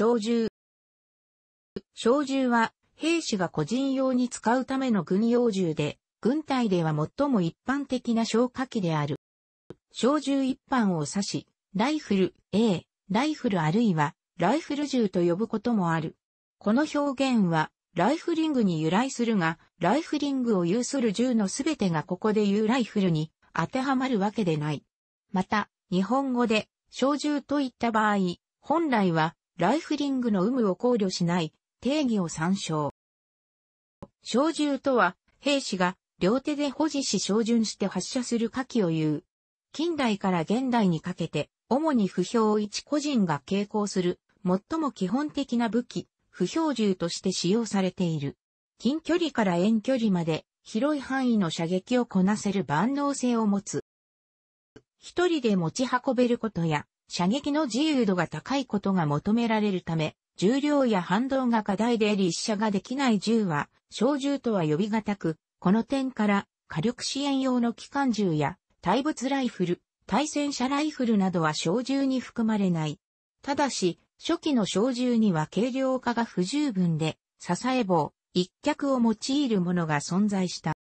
小銃。小銃は、兵士が個人用に使うための軍用銃で、軍隊では最も一般的な消火器である。小銃一般を指し、ライフル、A、ライフルあるいは、ライフル銃と呼ぶこともある。この表現は、ライフリングに由来するが、ライフリングを有する銃のすべてがここで言うライフルに当てはまるわけでない。また、日本語で、小銃といった場合、本来はライフリングの有無を考慮しない定義を参照。小銃とは、兵士が両手で保持し照準して発射する火器を言う。近代から現代にかけて、主に不評一個人が傾向する、最も基本的な武器、不評銃として使用されている。近距離から遠距離まで、広い範囲の射撃をこなせる万能性を持つ。一人で持ち運べることや、射撃の自由度が高いことが求められるため、重量や反動が課題で立射ができない銃は、小銃とは呼びがたく、この点から火力支援用の機関銃や対物ライフル、対戦車ライフルなどは小銃に含まれない。ただし、初期の小銃には軽量化が不十分で、支え棒、一脚を用いるものが存在した。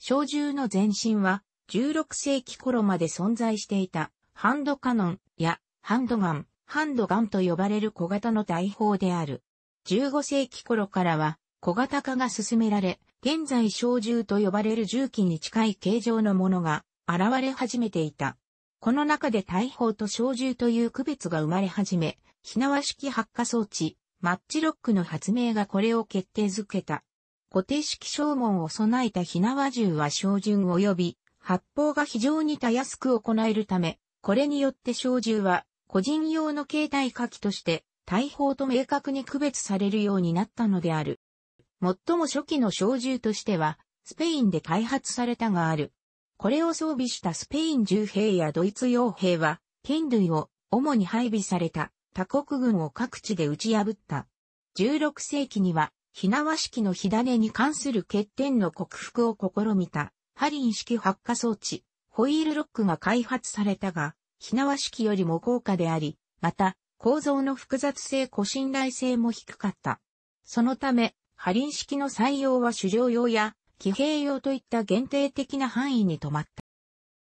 小銃の前身は16世紀頃まで存在していたハンドカノンやハンドガン、ハンドガンと呼ばれる小型の大砲である。15世紀頃からは小型化が進められ、現在小銃と呼ばれる銃器に近い形状のものが現れ始めていた。この中で大砲と小銃という区別が生まれ始め、火縄式発火装置、マッチロックの発明がこれを決定づけた。固定式消門を備えた火縄銃は照準及び、発砲が非常にたやすく行えるため、これによって小銃は個人用の携帯火器として大砲と明確に区別されるようになったのである。最も初期の小銃としては、スペインで開発されたがある。これを装備したスペイン銃兵やドイツ傭兵は、剣類を主に配備された他国軍を各地で打ち破った。16世紀には、火縄式の火種に関する欠点の克服を試みた、ハリン式発火装置、ホイールロックが開発されたが、火縄式よりも高価であり、また、構造の複雑性個信頼性も低かった。そのため、ハリン式の採用は狩猟用や騎兵用といった限定的な範囲に止まっ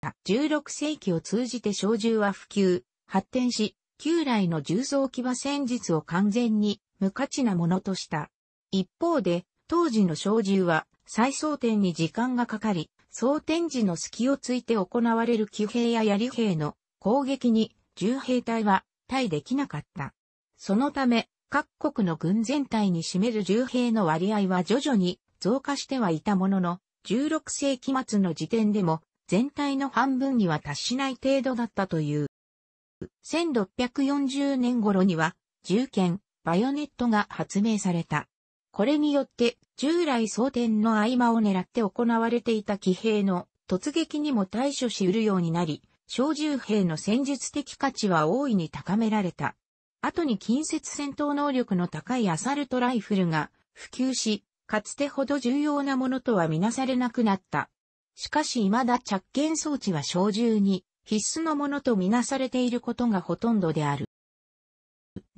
た。16世紀を通じて小銃は普及、発展し、旧来の銃装騎馬戦術を完全に無価値なものとした。一方で、当時の小銃は再装填に時間がかかり、総展時の隙をついて行われる騎兵や槍兵の攻撃に重兵隊は対できなかった。そのため、各国の軍全体に占める重兵の割合は徐々に増加してはいたものの、16世紀末の時点でも全体の半分には達しない程度だったという。1640年頃には、銃剣、バヨネットが発明された。これによって、従来争点の合間を狙って行われていた騎兵の突撃にも対処し得るようになり、小銃兵の戦術的価値は大いに高められた。後に近接戦闘能力の高いアサルトライフルが普及し、かつてほど重要なものとはみなされなくなった。しかし未だ着剣装置は小銃に必須のものとみなされていることがほとんどである。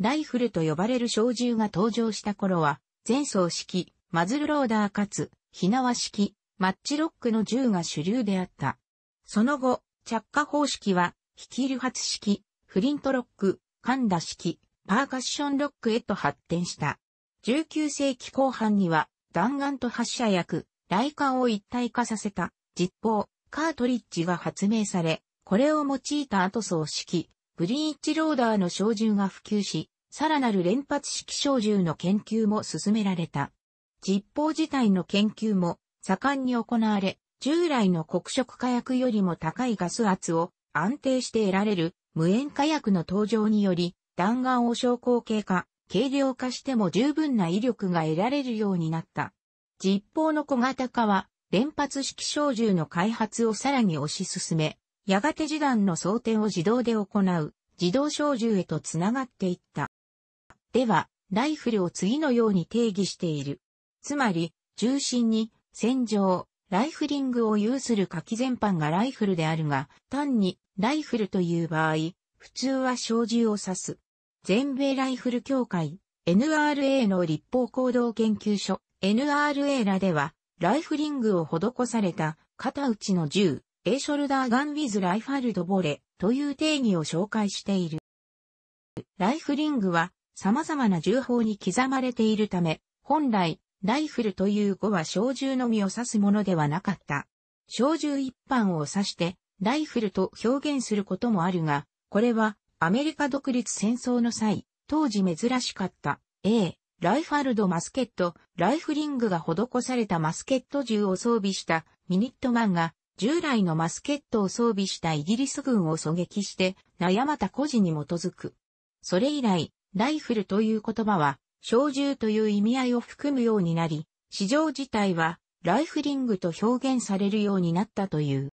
ライフルと呼ばれる小銃が登場した頃は、前走式、マズルローダーかつ、火縄式、マッチロックの銃が主流であった。その後、着火方式は、引き流発式、フリントロック、カンダ式、パーカッションロックへと発展した。19世紀後半には、弾丸と発射薬、雷管を一体化させた、実砲、カートリッジが発明され、これを用いた後装式、ブリーチローダーの照準が普及し、さらなる連発式小銃の研究も進められた。実砲自体の研究も盛んに行われ、従来の黒色火薬よりも高いガス圧を安定して得られる無塩火薬の登場により、弾丸を昇降系化、軽量化しても十分な威力が得られるようになった。実砲の小型化は、連発式小銃の開発をさらに推し進め、やがて時弾の装填を自動で行う、自動小銃へとつながっていった。では、ライフルを次のように定義している。つまり、重心に、戦場、ライフリングを有する火器全般がライフルであるが、単にライフルという場合、普通は小銃を指す。全米ライフル協会、NRA の立法行動研究所、NRA らでは、ライフリングを施された、肩打ちの銃、A ショルダーガンウィズライファルドボレという定義を紹介している。ライフリングは、様々な銃砲に刻まれているため、本来、ライフルという語は小銃のみを指すものではなかった。小銃一般を指して、ライフルと表現することもあるが、これはアメリカ独立戦争の際、当時珍しかった A、ライファルドマスケット、ライフリングが施されたマスケット銃を装備したミニットマンが、従来のマスケットを装備したイギリス軍を狙撃して、悩また孤児に基づく。それ以来、ライフルという言葉は、小銃という意味合いを含むようになり、市場自体は、ライフリングと表現されるようになったという。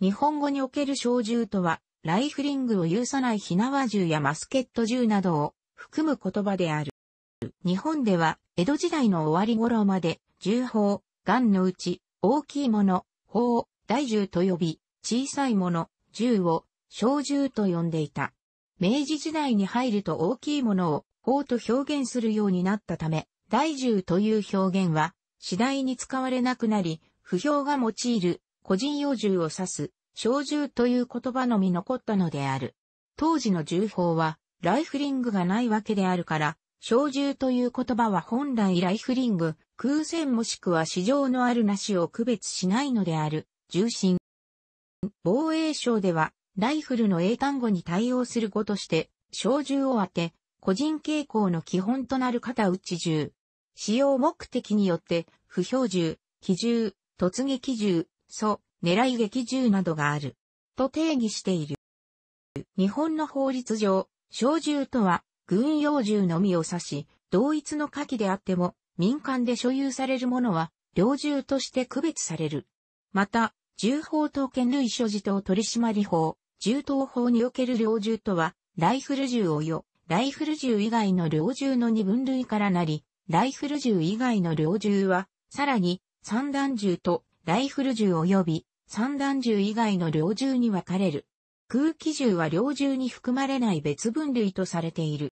日本語における小銃とは、ライフリングを有さない火縄銃やマスケット銃などを含む言葉である。日本では、江戸時代の終わり頃まで、銃砲、ガンのうち、大きいもの、砲、大銃と呼び、小さいもの、銃を、小銃と呼んでいた。明治時代に入ると大きいものを法と表現するようになったため、大獣という表現は次第に使われなくなり、不評が用いる個人用銃を指す小銃という言葉のみ残ったのである。当時の銃法はライフリングがないわけであるから、小銃という言葉は本来ライフリング、空戦もしくは市場のあるなしを区別しないのである、重心。防衛省ではライフルの英単語に対応する語として、小銃を当て、個人傾向の基本となる片打ち銃。使用目的によって、不標銃、機銃、突撃銃、素、狙い撃銃などがある。と定義している。日本の法律上、小銃とは、軍用銃のみを指し、同一の火器であっても、民間で所有されるものは、猟銃として区別される。また、銃法と剣類所持等取締法、銃刀法における猟銃とは、ライフル銃及よ、ライフル銃以外の猟銃の二分類からなり、ライフル銃以外の猟銃は、さらに、三段銃とライフル銃及び、三段銃以外の猟銃に分かれる。空気銃は猟銃に含まれない別分類とされている。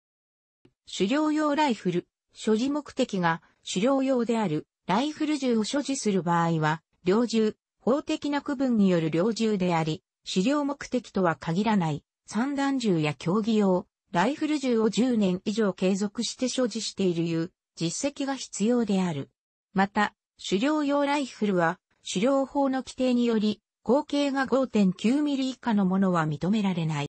狩猟用ライフル、所持目的が狩猟用であるライフル銃を所持する場合は、猟銃、法的な区分による猟銃であり、狩猟目的とは限らない、散弾銃や競技用、ライフル銃を10年以上継続して所持しているいう実績が必要である。また、狩猟用ライフルは、狩猟法の規定により、口径が5.9ミリ以下のものは認められない。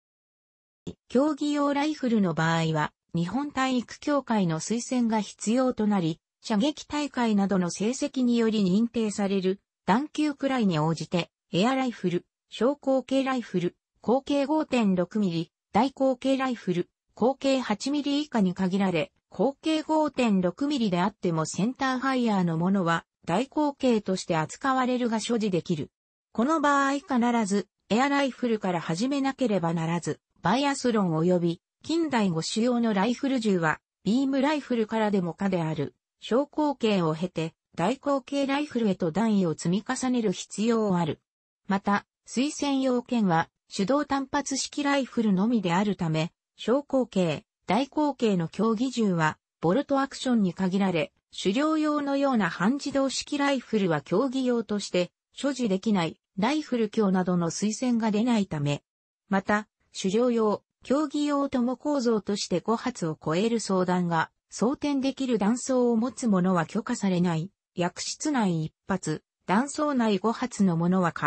競技用ライフルの場合は、日本体育協会の推薦が必要となり、射撃大会などの成績により認定される、弾級くらいに応じて、エアライフル、小口径ライフル、口径 5.6mm、大口径ライフル、口径 8mm 以下に限られ、口径 5.6mm であってもセンターファイヤーのものは大口径として扱われるが所持できる。この場合必ずエアライフルから始めなければならず、バイアスロン及び近代5主要のライフル銃はビームライフルからでも可である小口径を経て大口径ライフルへと段位を積み重ねる必要ある。また、推薦要件は、手動単発式ライフルのみであるため、小口径、大口径の競技銃は、ボルトアクションに限られ、狩猟用のような半自動式ライフルは競技用として、所持できない、ライフル強などの推薦が出ないため、また、狩猟用、競技用とも構造として5発を超える相談が、装填できる弾倉を持つ者は許可されない、薬室内1発、弾倉内5発の者は可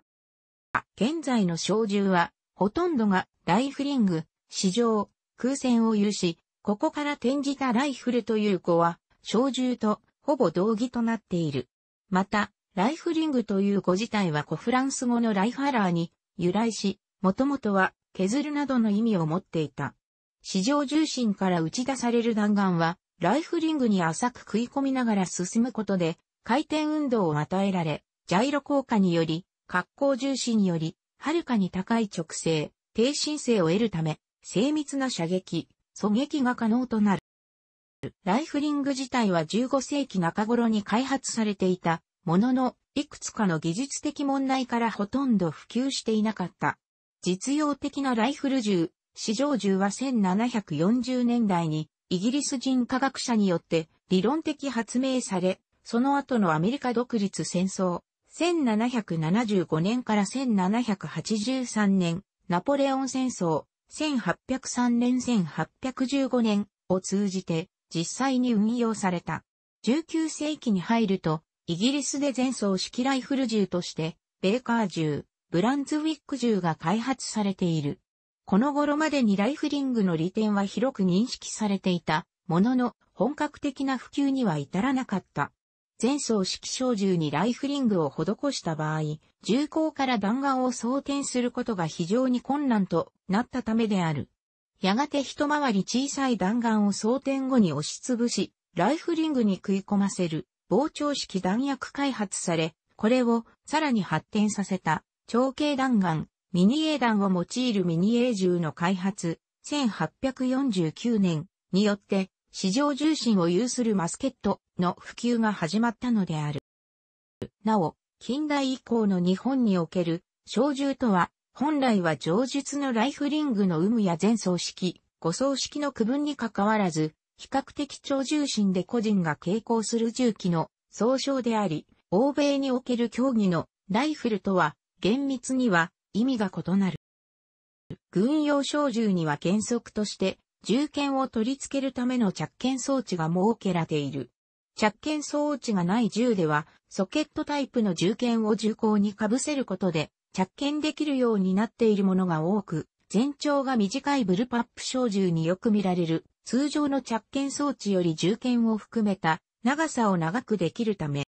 現在の小銃は、ほとんどがライフリング、市場、空戦を有し、ここから転じたライフルという語は、小銃とほぼ同義となっている。また、ライフリングという語自体は古フランス語のライファラーに由来し、もともとは削るなどの意味を持っていた。市場重心から打ち出される弾丸は、ライフリングに浅く食い込みながら進むことで、回転運動を与えられ、ジャイロ効果により、格好重視により、はるかに高い直線低振性を得るため、精密な射撃、狙撃が可能となる。ライフリング自体は15世紀中頃に開発されていた、ものの、いくつかの技術的問題からほとんど普及していなかった。実用的なライフル銃、市場銃は1740年代にイギリス人科学者によって理論的発明され、その後のアメリカ独立戦争、1775年から1783年、ナポレオン戦争、1803年1815年を通じて実際に運用された。19世紀に入ると、イギリスで前走式ライフル銃として、ベーカー銃、ブランズウィック銃が開発されている。この頃までにライフリングの利点は広く認識されていたものの、本格的な普及には至らなかった。前奏式小銃にライフリングを施した場合、銃口から弾丸を装填することが非常に困難となったためである。やがて一回り小さい弾丸を装填後に押しつぶし、ライフリングに食い込ませる膨張式弾薬開発され、これをさらに発展させた長径弾丸、ミニ A 弾を用いるミニ A 銃の開発、1849年によって、市場重心を有するマスケット、の普及が始まったのである。なお、近代以降の日本における、小銃とは、本来は上述のライフリングの有無や全装式、誤装式の区分にかかわらず、比較的超重心で個人が傾向する銃器の総称であり、欧米における競技のライフルとは、厳密には意味が異なる。軍用小銃には原則として、銃剣を取り付けるための着剣装置が設けられている。着剣装置がない銃では、ソケットタイプの銃剣を銃口に被せることで、着剣できるようになっているものが多く、全長が短いブルパップ小銃によく見られる、通常の着剣装置より銃剣を含めた長さを長くできるため、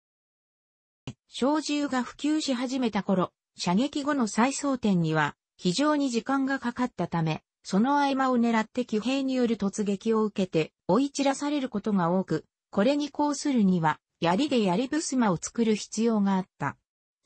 小銃が普及し始めた頃、射撃後の再装填には非常に時間がかかったため、その合間を狙って騎兵による突撃を受けて追い散らされることが多く、これに抗するには、槍で槍ぶすまを作る必要があった。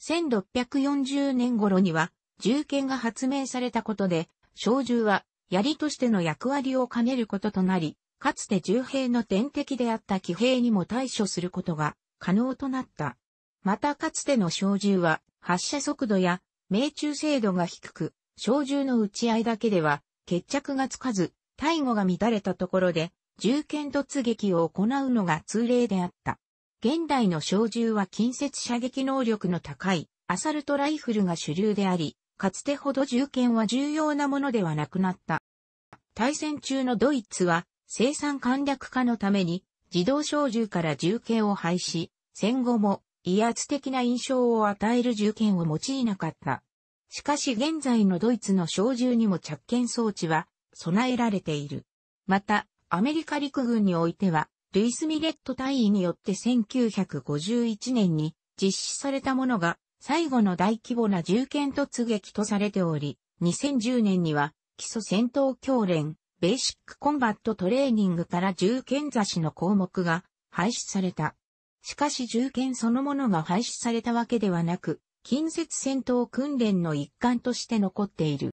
1640年頃には、銃剣が発明されたことで、小銃は槍としての役割を兼ねることとなり、かつて銃兵の天敵であった騎兵にも対処することが可能となった。またかつての小銃は発射速度や命中精度が低く、小銃の撃ち合いだけでは決着がつかず、対後が乱れたところで銃剣突撃を行うのが通例であった。現代の小銃は近接射撃能力の高いアサルトライフルが主流であり、かつてほど銃剣は重要なものではなくなった。対戦中のドイツは生産簡略化のために自動小銃から銃剣を廃止、戦後も威圧的な印象を与える銃剣を用いなかった。しかし現在のドイツの小銃にも着剣装置は備えられている。また、アメリカ陸軍においては、ルイス・ミレット大員によって1951年に実施されたものが最後の大規模な銃剣突撃とされており、2010年には基礎戦闘教練、ベーシックコンバットトレーニングから銃剣雑誌の項目が廃止された。しかし銃剣そのものが廃止されたわけではなく、近接戦闘訓練の一環として残っている。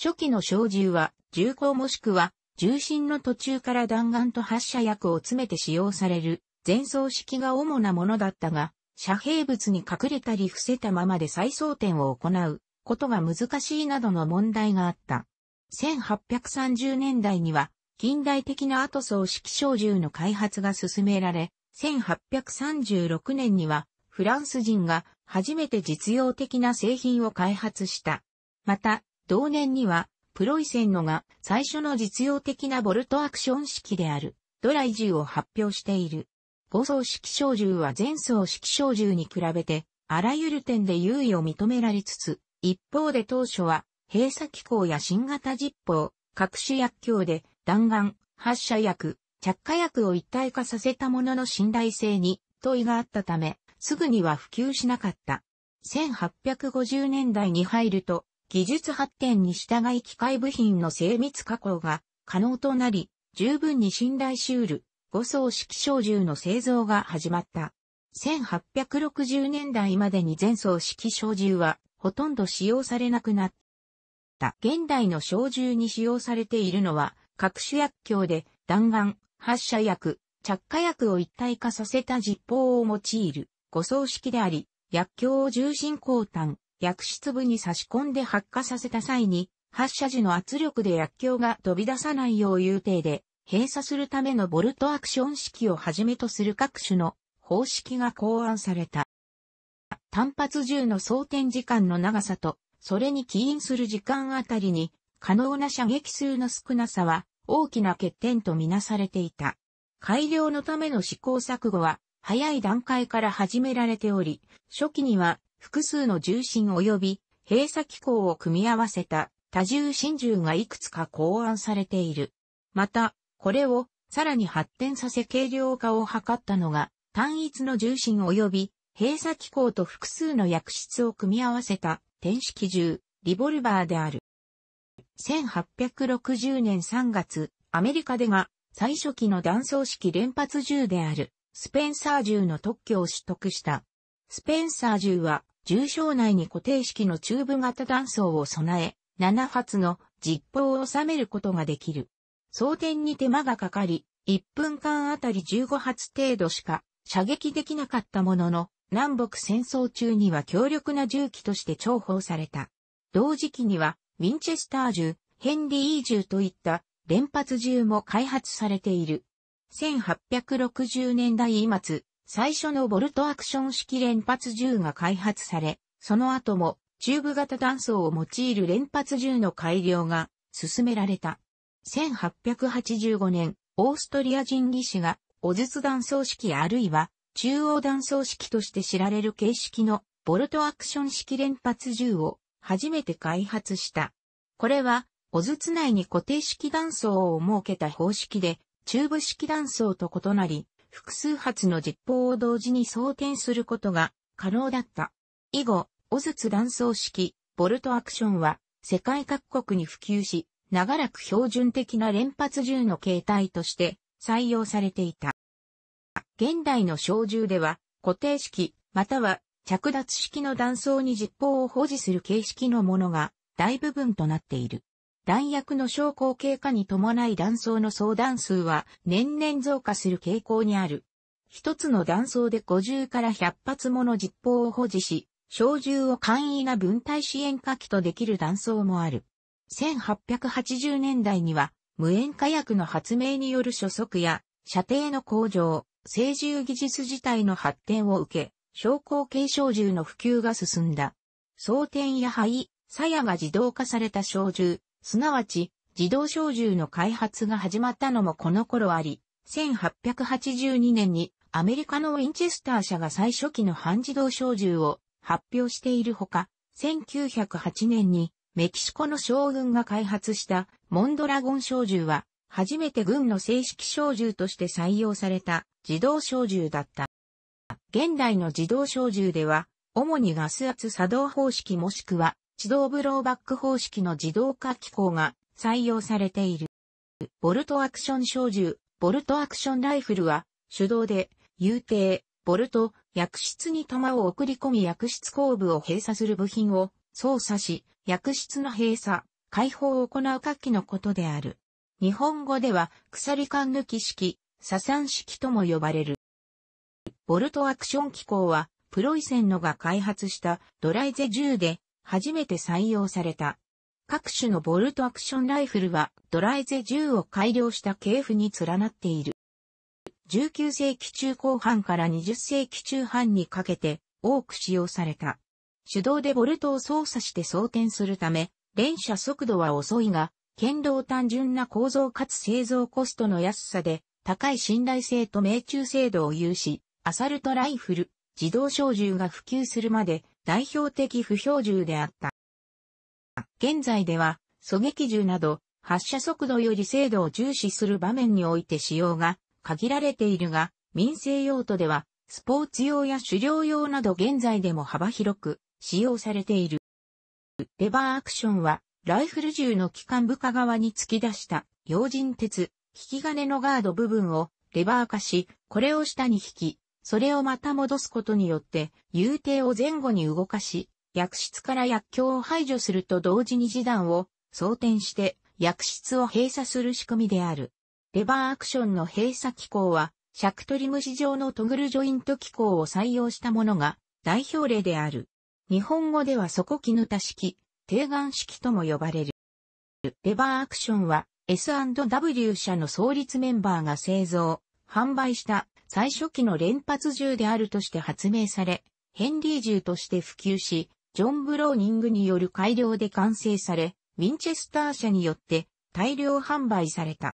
初期の小銃は、銃口もしくは重心の途中から弾丸と発射薬を詰めて使用される前装式が主なものだったが、遮蔽物に隠れたり伏せたままで再装填を行うことが難しいなどの問題があった。1830年代には近代的な後装式小銃の開発が進められ、1836年にはフランス人が初めて実用的な製品を開発した。また、同年にはプロイセンのが最初の実用的なボルトアクション式であるドライ銃を発表している。5層式小銃は前層式小銃に比べてあらゆる点で優位を認められつつ、一方で当初は閉鎖機構や新型実砲、隠し薬莢で弾丸、発射薬、着火薬を一体化させたものの信頼性に問いがあったため、すぐには普及しなかった。1850年代に入ると、技術発展に従い機械部品の精密加工が可能となり、十分に信頼し得る5層式小銃の製造が始まった。1860年代までに全層式小銃はほとんど使用されなくなった。現代の小銃に使用されているのは各種薬莢で弾丸、発射薬、着火薬を一体化させた実砲を用いる5層式であり、薬莢を重心交炭、薬室部に差し込んで発火させた際に、発射時の圧力で薬莢が飛び出さないよう有定で、閉鎖するためのボルトアクション式をはじめとする各種の方式が考案された。単発銃の装填時間の長さと、それに起因する時間あたりに、可能な射撃数の少なさは、大きな欠点とみなされていた。改良のための試行錯誤は、早い段階から始められており、初期には複数の重心及び閉鎖機構を組み合わせた多重心銃がいくつか考案されている。また、これをさらに発展させ軽量化を図ったのが、単一の重心及び閉鎖機構と複数の薬室を組み合わせた天式銃、リボルバーである。1860年3月、アメリカでが最初期の断層式連発銃であるスペンサー銃の特許を取得したスペンサー銃は、銃床内に固定式のチューブ型弾倉を備え、7発の実砲を収めることができる。装填に手間がかかり、1分間あたり15発程度しか射撃できなかったものの、南北戦争中には強力な銃器として重宝された。同時期には、ウィンチェスター銃、ヘンリー銃といった連発銃も開発されている。1860年代末、最初のボルトアクション式連発銃が開発され、その後もチューブ型弾倉を用いる連発銃の改良が進められた。1885年、オーストリア人技師が、おずつ弾倉式あるいは中央弾倉式として知られる形式のボルトアクション式連発銃を初めて開発した。これは、おずつ内に固定式弾倉を設けた方式で、チューブ式弾倉と異なり、複数発の実砲を同時に装填することが可能だった。以後、オズツ断層式、ボルトアクションは世界各国に普及し、長らく標準的な連発銃の形態として採用されていた。現代の小銃では固定式または着脱式の断層に実砲を保持する形式のものが大部分となっている。弾薬の昇降経過に伴い弾倉の相談数は年々増加する傾向にある。一つの弾倉で50から100発もの実砲を保持し、小銃を簡易な分隊支援火器とできる弾倉もある。1880年代には、無塩火薬の発明による初速や、射程の向上、成銃技術自体の発展を受け、昇降継小銃の普及が進んだ。装填や灰、鞘が自動化された小銃、すなわち、自動小銃の開発が始まったのもこの頃あり、1882年にアメリカのウィンチェスター社が最初期の半自動小銃を発表しているほか、1908年にメキシコの将軍が開発したモンドラゴン小銃は初めて軍の正式小銃として採用された自動小銃だった。現代の自動小銃では主にガス圧作動方式もしくは自動ブローバック方式の自動化機構が採用されている。ボルトアクション小銃、ボルトアクションライフルは、手動で、有定、ボルト、薬室に弾を送り込み薬室後部を閉鎖する部品を操作し、薬室の閉鎖、開放を行う火機のことである。日本語では、鎖管抜き式、左ン式とも呼ばれる。ボルトアクション機構は、プロイセンのが開発したドライゼ銃で、初めて採用された。各種のボルトアクションライフルはドライゼ銃を改良した系譜に連なっている。19世紀中後半から20世紀中半にかけて多く使用された。手動でボルトを操作して装填するため、連射速度は遅いが、剣道単純な構造かつ製造コストの安さで、高い信頼性と命中精度を有し、アサルトライフル、自動小銃が普及するまで代表的不標銃であった。現在では、狙撃銃など、発射速度より精度を重視する場面において使用が限られているが、民生用途では、スポーツ用や狩猟用など現在でも幅広く使用されている。レバーアクションは、ライフル銃の機関部下側に突き出した用心鉄、引き金のガード部分をレバー化し、これを下に引き、それをまた戻すことによって、遊艇を前後に動かし、薬室から薬莢を排除すると同時に示談を装填して薬室を閉鎖する仕組みである。レバーアクションの閉鎖機構は、シャクトリム市場のトグルジョイント機構を採用したものが代表例である。日本語では底ぬた式、低眼式とも呼ばれる。レバーアクションは S&W 社の創立メンバーが製造、販売した最初期の連発銃であるとして発明され、ヘンリー銃として普及し、ジョン・ブローニングによる改良で完成され、ウィンチェスター社によって大量販売された。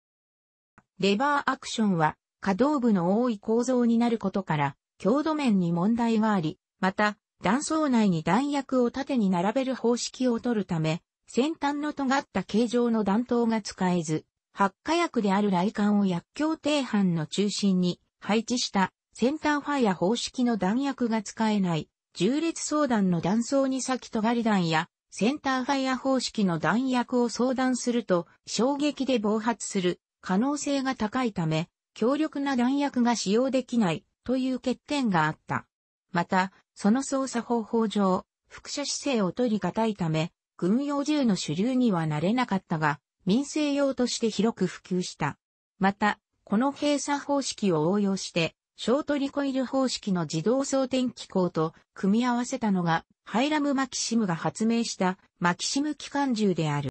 レバーアクションは可動部の多い構造になることから、強度面に問題はあり、また、弾倉内に弾薬を縦に並べる方式を取るため、先端の尖った形状の弾頭が使えず、発火薬である雷管を薬莢底板の中心に配置したセンターファイア方式の弾薬が使えない、重列相談の弾倉に先尖り弾や、センターファイア方式の弾薬を相談すると、衝撃で暴発する可能性が高いため、強力な弾薬が使用できないという欠点があった。また、その操作方法上、副射姿勢を取り難いため、軍用銃の主流にはなれなかったが、民生用として広く普及した。また、この閉鎖方式を応用して、ショートリコイル方式の自動装填機構と組み合わせたのが、ハイラム・マキシムが発明したマキシム機関銃である。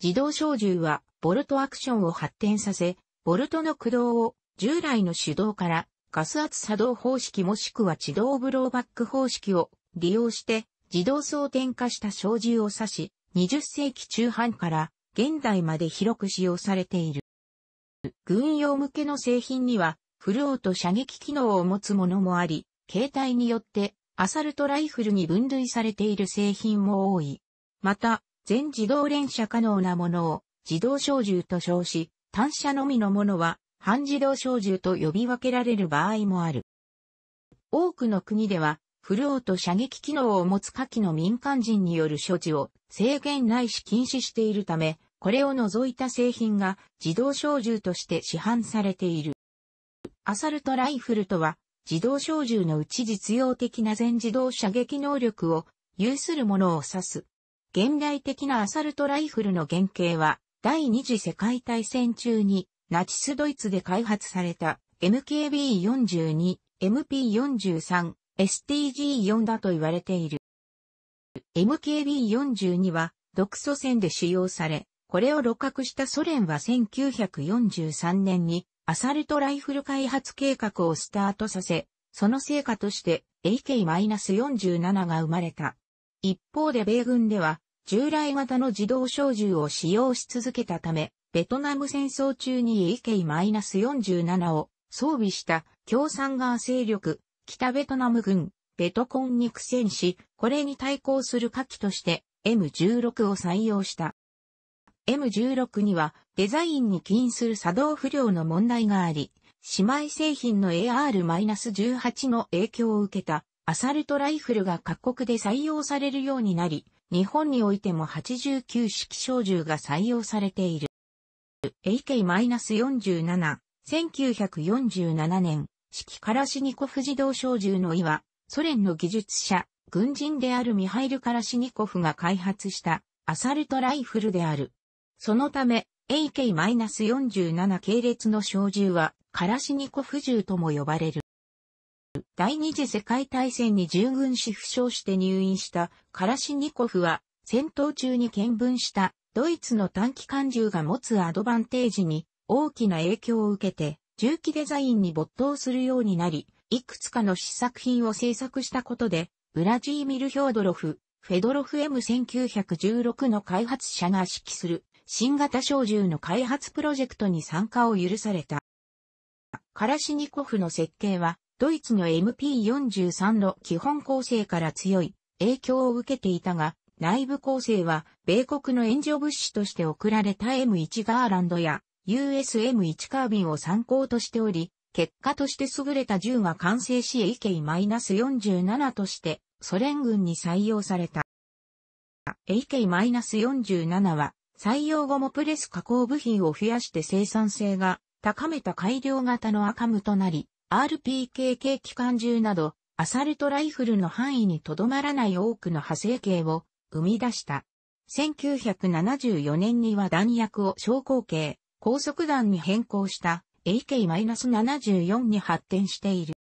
自動小銃は、ボルトアクションを発展させ、ボルトの駆動を従来の手動からガス圧作動方式もしくは自動ブローバック方式を利用して自動装填化した小銃を指し、20世紀中半から現代まで広く使用されている。軍用向けの製品には、フルオート射撃機能を持つものもあり、携帯によってアサルトライフルに分類されている製品も多い。また、全自動連射可能なものを自動小銃と称し、単射のみのものは半自動小銃と呼び分けられる場合もある。多くの国では、フルオート射撃機能を持つ下記の民間人による所持を制限ないし禁止しているため、これを除いた製品が自動小銃として市販されている。アサルトライフルとは、自動小銃のうち実用的な全自動射撃能力を有するものを指す。現代的なアサルトライフルの原型は、第二次世界大戦中にナチスドイツで開発された MKB42、MP43、STG4 だと言われている。MKB42 は独ソ戦で使用され、これを露獲したソ連は1943年にアサルトライフル開発計画をスタートさせ、その成果として AK-47 が生まれた。一方で米軍では従来型の自動小銃を使用し続けたため、ベトナム戦争中に AK-47 を装備した共産側勢力、北ベトナム軍、ベトコンに苦戦し、これに対抗する火器として M16 を採用した。M16 にはデザインに起因する作動不良の問題があり、姉妹製品の AR-18 の影響を受けたアサルトライフルが各国で採用されるようになり、日本においても89式小銃が採用されている。AK-47、1947年、式カラシニコフ自動小銃の意は、ソ連の技術者、軍人であるミハイル・カラシニコフが開発したアサルトライフルである。そのため、AK-47 系列の小銃は、カラシニコフ銃とも呼ばれる。第二次世界大戦に従軍し負傷して入院したカラシニコフは、戦闘中に見聞したドイツの短期間銃が持つアドバンテージに大きな影響を受けて、銃器デザインに没頭するようになり、いくつかの試作品を制作したことで、ウラジーミル・ヒョードロフ、フェドロフ M1916 の開発者が指揮する新型小銃の開発プロジェクトに参加を許された。カラシニコフの設計は、ドイツの MP43 の基本構成から強い影響を受けていたが、内部構成は、米国の援助物資として送られた M1 ガーランドや USM1 カービンを参考としており、結果として優れた銃が完成し AK-47 としてソ連軍に採用された。AK-47 は採用後もプレス加工部品を増やして生産性が高めた改良型のアカムとなり、RPKK 機関銃など、アサルトライフルの範囲にとどまらない多くの派生形を生み出した。1974年には弾薬を小口径、高速弾に変更した AK-74 に発展している。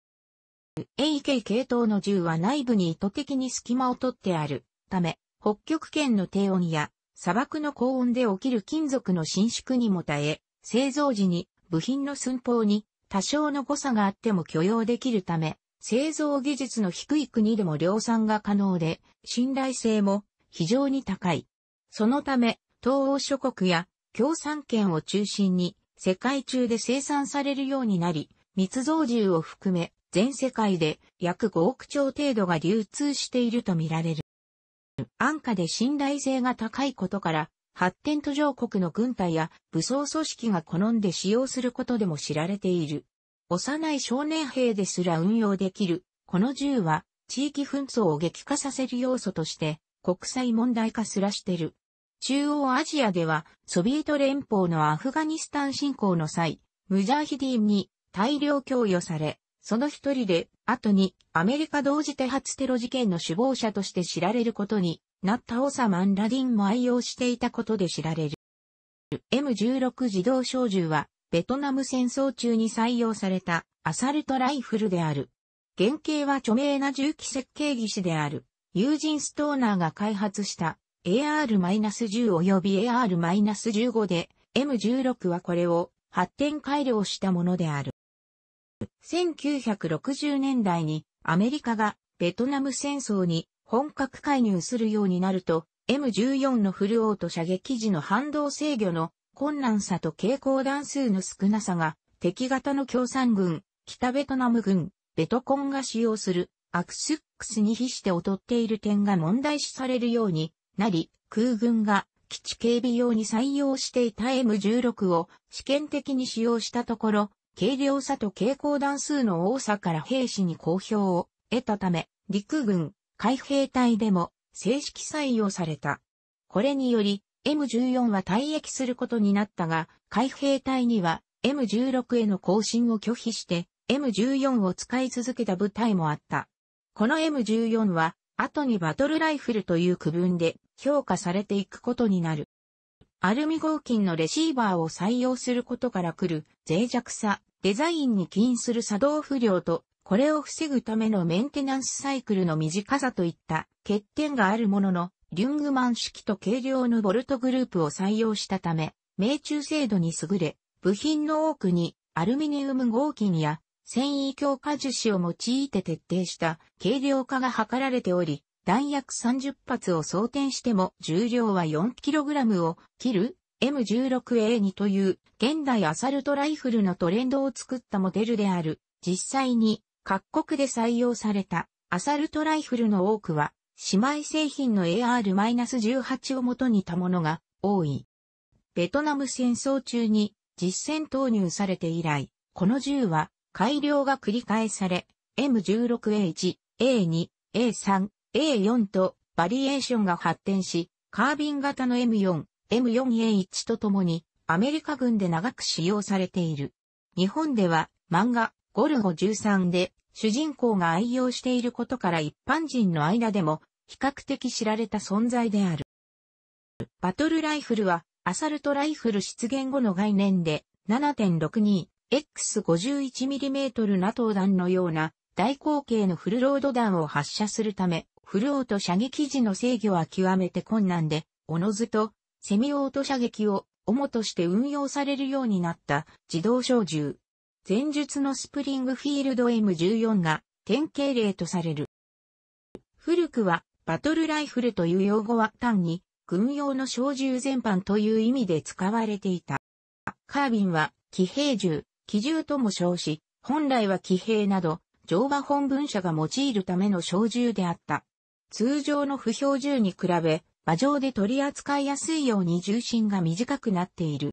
AK 系統の銃は内部に意図的に隙間を取ってあるため、北極圏の低温や砂漠の高温で起きる金属の伸縮にも耐え、製造時に部品の寸法に多少の誤差があっても許容できるため、製造技術の低い国でも量産が可能で、信頼性も非常に高い。そのため、東欧諸国や共産圏を中心に世界中で生産されるようになり、密造銃を含め全世界で約5億丁程度が流通しているとみられる。安価で信頼性が高いことから、発展途上国の軍隊や武装組織が好んで使用することでも知られている。幼い少年兵ですら運用できる。この銃は地域紛争を激化させる要素として国際問題化すらしてる。中央アジアではソビエト連邦のアフガニスタン侵攻の際、ムジャーヒディンに大量供与され、その一人で、後にアメリカ同時多発テロ事件の首謀者として知られることになったオサマン・ラディンも愛用していたことで知られる。M16 自動小銃は、ベトナム戦争中に採用されたアサルトライフルである。原型は著名な銃器設計技師である、友人ストーナーが開発した AR-10 及び AR-15 で、M16 はこれを発展改良したものである。1960年代にアメリカがベトナム戦争に本格介入するようになると、M14 のフルオート射撃時の反動制御の困難さと傾向段数の少なさが敵型の共産軍、北ベトナム軍、ベトコンが使用するアクスックスに比して劣っている点が問題視されるようになり、空軍が基地警備用に採用していた M16 を試験的に使用したところ、軽量さと傾向段数の多さから兵士に好評を得たため、陸軍、海兵隊でも正式採用された。これにより、M14 は退役することになったが、海兵隊には M16 への更新を拒否して M14 を使い続けた部隊もあった。この M14 は、後にバトルライフルという区分で評価されていくことになる。アルミ合金のレシーバーを採用することから来る脆弱さ、デザインに起因する作動不良と、これを防ぐためのメンテナンスサイクルの短さといった欠点があるものの、リュングマン式と軽量のボルトグループを採用したため、命中精度に優れ、部品の多くにアルミニウム合金や繊維強化樹脂を用いて徹底した軽量化が図られており、弾薬30発を装填しても重量は 4kg を切る M16A2 という現代アサルトライフルのトレンドを作ったモデルである。実際に各国で採用されたアサルトライフルの多くは姉妹製品の AR-18 を元にたものが多い。ベトナム戦争中に実戦投入されて以来、この銃は改良が繰り返され、M16A1、A2、A3、A4 とバリエーションが発展し、カービン型の M4、M4A1 とともにアメリカ軍で長く使用されている。日本では漫画ゴルゴ13で主人公が愛用していることから一般人の間でも比較的知られた存在である。バトルライフルはアサルトライフル出現後の概念で 7.62X51mm ナトウ弾のような大口径のフルロード弾を発射するため、フルオート射撃時の制御は極めて困難で、おのずと、セミオート射撃を主として運用されるようになった自動小銃。前述のスプリングフィールド M14 が典型例とされる。古くはバトルライフルという用語は単に軍用の小銃全般という意味で使われていた。カービンは騎兵銃、騎銃とも称し、本来は騎兵など上和本文社が用いるための小銃であった。通常の不標銃に比べ、馬上で取り扱いやすいように重心が短くなっている。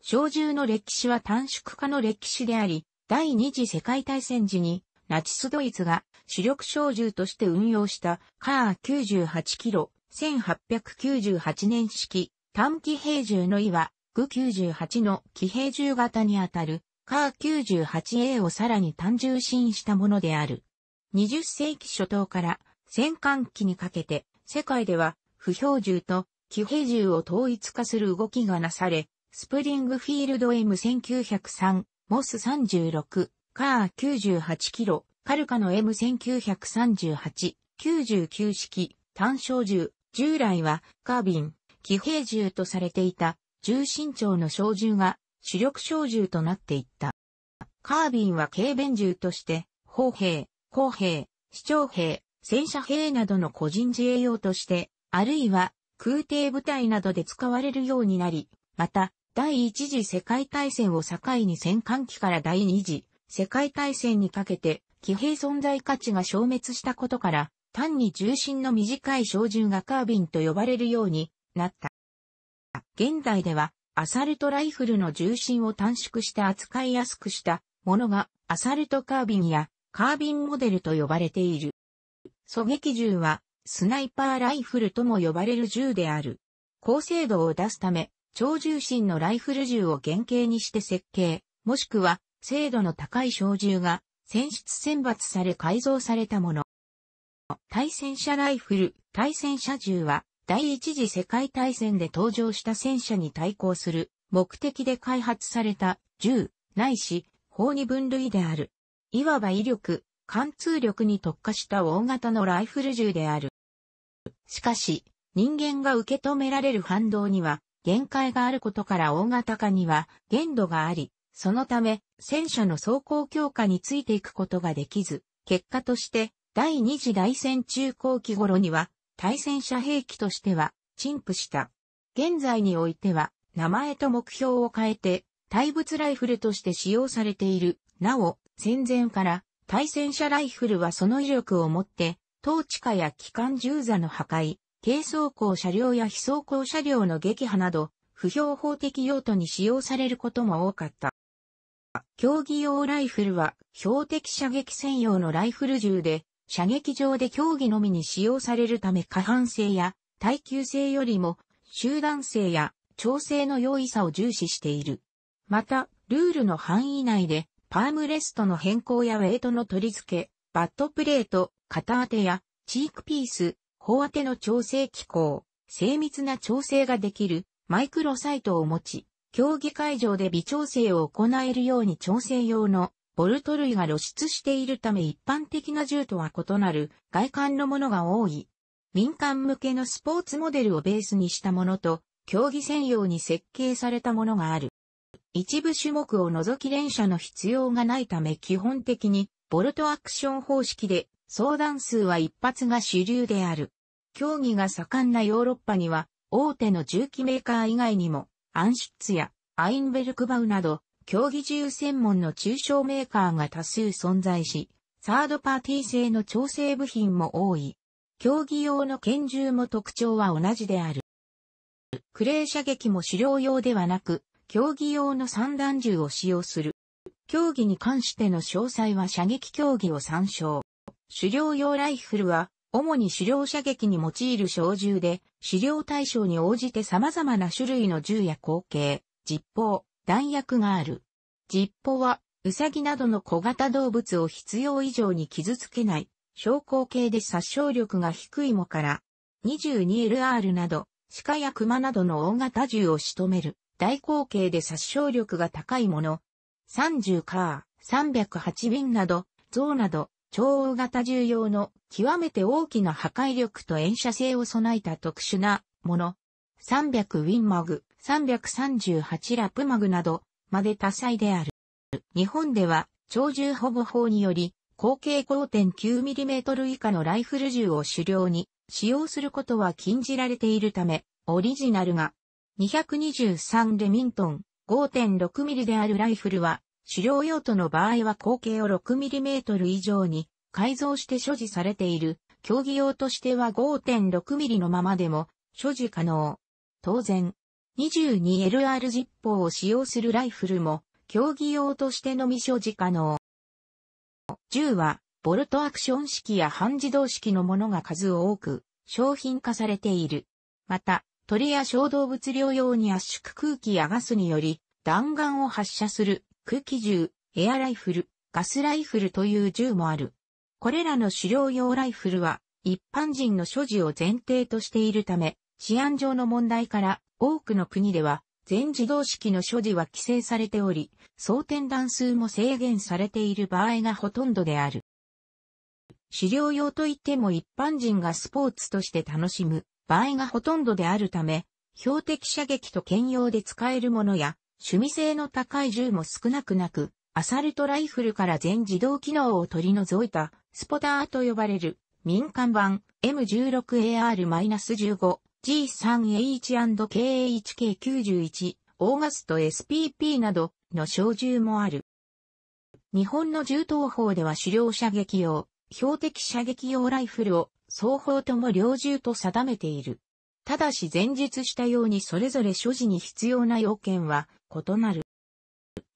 小銃の歴史は短縮化の歴史であり、第二次世界大戦時にナチスドイツが主力小銃として運用したカー98キロ1898年式短期兵銃の岩、は、グ98の騎兵銃型にあたるカー 98A をさらに単重進したものである。20世紀初頭から戦艦機にかけて世界では不標銃と騎兵銃を統一化する動きがなされ、スプリングフィールド M1903、モス36、カー98キロ、カルカの M1938、99式、単小銃、従来はカービン、騎兵銃とされていた、重心長の小銃が主力小銃となっていった。カービンは軽便銃として、砲兵、工兵、市長兵、戦車兵などの個人自衛用として、あるいは空挺部隊などで使われるようになり、また、第一次世界大戦を境に戦艦機から第二次世界大戦にかけて、騎兵存在価値が消滅したことから、単に重心の短い小銃がカービンと呼ばれるようになった。現代では、アサルトライフルの重心を短縮して扱いやすくしたものがアサルトカービンやカービンモデルと呼ばれている。狙撃銃はスナイパーライフルとも呼ばれる銃である。高精度を出すため、超重心のライフル銃を原型にして設計、もしくは精度の高い小銃が選出選抜され改造されたもの。対戦車ライフル、対戦車銃は第一次世界大戦で登場した戦車に対抗する目的で開発された銃、ないし、砲に分類である。いわば威力、貫通力に特化した大型のライフル銃である。しかし、人間が受け止められる反動には限界があることから大型化には限度があり、そのため戦車の走行強化についていくことができず、結果として第二次大戦中後期頃には対戦車兵器としては、陳腐した。現在においては、名前と目標を変えて、対物ライフルとして使用されている。なお、戦前から、対戦車ライフルはその威力をもって、統治下や機関銃座の破壊、軽装甲車両や非装甲車両の撃破など、不標法的用途に使用されることも多かった。競技用ライフルは、標的射撃専用のライフル銃で、射撃場で競技のみに使用されるため可半性や耐久性よりも集団性や調整の容易さを重視している。また、ルールの範囲内でパームレストの変更やウェイトの取り付け、バットプレート、片当てやチークピース、方当ての調整機構、精密な調整ができるマイクロサイトを持ち、競技会場で微調整を行えるように調整用のボルト類が露出しているため一般的な銃とは異なる外観のものが多い。民間向けのスポーツモデルをベースにしたものと、競技専用に設計されたものがある。一部種目を除き連射の必要がないため基本的にボルトアクション方式で相談数は一発が主流である。競技が盛んなヨーロッパには大手の銃器メーカー以外にもアンシュッツやアインベルクバウなど競技銃専門の中小メーカーが多数存在し、サードパーティー製の調整部品も多い。競技用の拳銃も特徴は同じである。クレー射撃も狩猟用ではなく、競技用の散弾銃を使用する。競技に関しての詳細は射撃競技を参照。狩猟用ライフルは、主に狩猟射撃に用いる小銃で、狩猟対象に応じて様々な種類の銃や口径、実砲、弾薬がある。ジッポは、ウサギなどの小型動物を必要以上に傷つけない、昇降系で殺傷力が低いもから、22LR など、鹿や熊などの大型銃を仕留める、大口径で殺傷力が高いもの、30カー、308便など、象など、超大型重要の極めて大きな破壊力と炎射性を備えた特殊なもの。300ウィンマグ、338ラプマグなどまで多彩である。日本では、長銃保護法により、口径 5.9mm 以下のライフル銃を狩猟に使用することは禁じられているため、オリジナルが223レミントン 5.6mm であるライフルは、狩猟用途の場合は口径を 6mm 以上に改造して所持されている、競技用としては 5.6mm のままでも所持可能。当然、22LR ジッポを使用するライフルも、競技用としてのみ所持可能。銃は、ボルトアクション式や半自動式のものが数多く、商品化されている。また、鳥や小動物療養に圧縮空気やガスにより、弾丸を発射する空気銃、エアライフル、ガスライフルという銃もある。これらの狩猟用ライフルは、一般人の所持を前提としているため、治安上の問題から多くの国では、全自動式の所持は規制されており、装填弾数も制限されている場合がほとんどである。資料用といっても一般人がスポーツとして楽しむ場合がほとんどであるため、標的射撃と兼用で使えるものや、趣味性の高い銃も少なくなく、アサルトライフルから全自動機能を取り除いた、スポターと呼ばれる民間版 M16AR-15 G3H&KHK91、オーガスト SPP などの小銃もある。日本の銃刀法では狩猟射撃用、標的射撃用ライフルを双方とも猟銃と定めている。ただし前述したようにそれぞれ所持に必要な要件は異なる。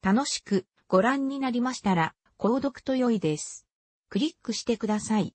楽しくご覧になりましたら、購読と良いです。クリックしてください。